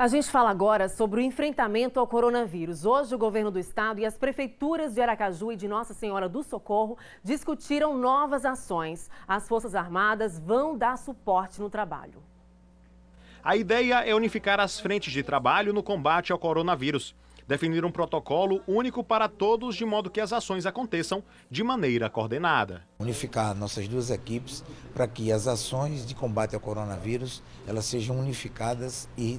A gente fala agora sobre o enfrentamento ao coronavírus. Hoje, o governo do estado e as prefeituras de Aracaju e de Nossa Senhora do Socorro discutiram novas ações. As Forças Armadas vão dar suporte no trabalho. A ideia é unificar as frentes de trabalho no combate ao coronavírus. Definir um protocolo único para todos, de modo que as ações aconteçam de maneira coordenada. Unificar nossas duas equipes para que as ações de combate ao coronavírus elas sejam unificadas e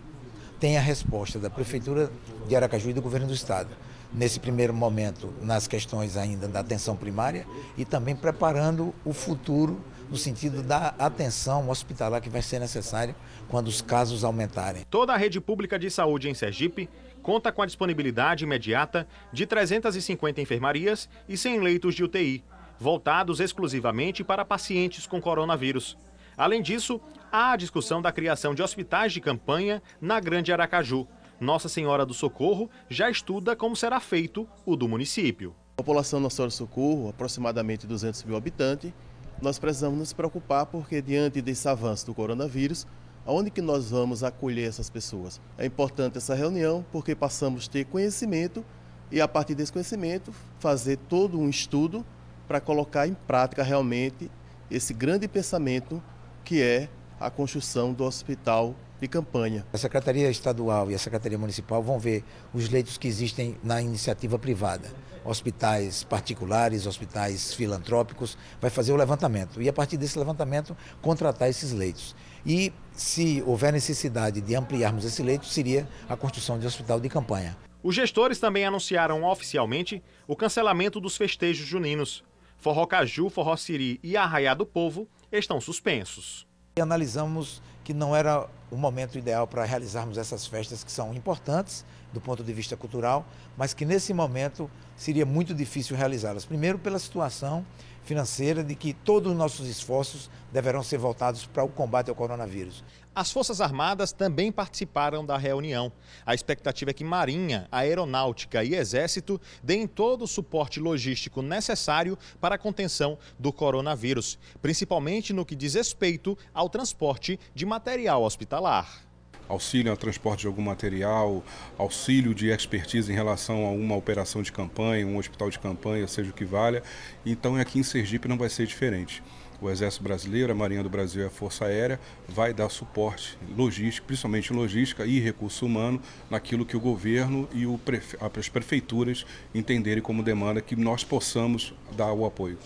tem a resposta da Prefeitura de Aracaju e do Governo do Estado. Nesse primeiro momento, nas questões ainda da atenção primária e também preparando o futuro no sentido da atenção hospitalar que vai ser necessária quando os casos aumentarem. Toda a rede pública de saúde em Sergipe conta com a disponibilidade imediata de 350 enfermarias e 100 leitos de UTI, voltados exclusivamente para pacientes com coronavírus. Além disso, há a discussão da criação de hospitais de campanha na Grande Aracaju. Nossa Senhora do Socorro já estuda como será feito o do município. A população Nossa Senhora do Socorro, aproximadamente 200 mil habitantes, nós precisamos nos preocupar porque diante desse avanço do coronavírus, aonde que nós vamos acolher essas pessoas? É importante essa reunião porque passamos a ter conhecimento e a partir desse conhecimento fazer todo um estudo para colocar em prática realmente esse grande pensamento que é a construção do hospital de campanha. A Secretaria Estadual e a Secretaria Municipal vão ver os leitos que existem na iniciativa privada. Hospitais particulares, hospitais filantrópicos, vai fazer o levantamento e, a partir desse levantamento, contratar esses leitos. E, se houver necessidade de ampliarmos esse leito, seria a construção de hospital de campanha. Os gestores também anunciaram oficialmente o cancelamento dos festejos juninos. Forró Caju, Forró Siri e Arraiá do Povo estão suspensos e analisamos que não era o momento ideal para realizarmos essas festas que são importantes do ponto de vista cultural, mas que nesse momento seria muito difícil realizá-las. Primeiro, pela situação financeira de que todos os nossos esforços deverão ser voltados para o combate ao coronavírus. As Forças Armadas também participaram da reunião. A expectativa é que Marinha, Aeronáutica e Exército deem todo o suporte logístico necessário para a contenção do coronavírus, principalmente no que diz respeito ao transporte de material hospitalar. Auxílio ao transporte de algum material, auxílio de expertise em relação a uma operação de campanha, um hospital de campanha, seja o que valha. Então aqui em Sergipe não vai ser diferente o Exército Brasileiro, a Marinha do Brasil e a Força Aérea vai dar suporte logístico, principalmente logística e recurso humano, naquilo que o governo e o prefe... as prefeituras entenderem como demanda que nós possamos dar o apoio.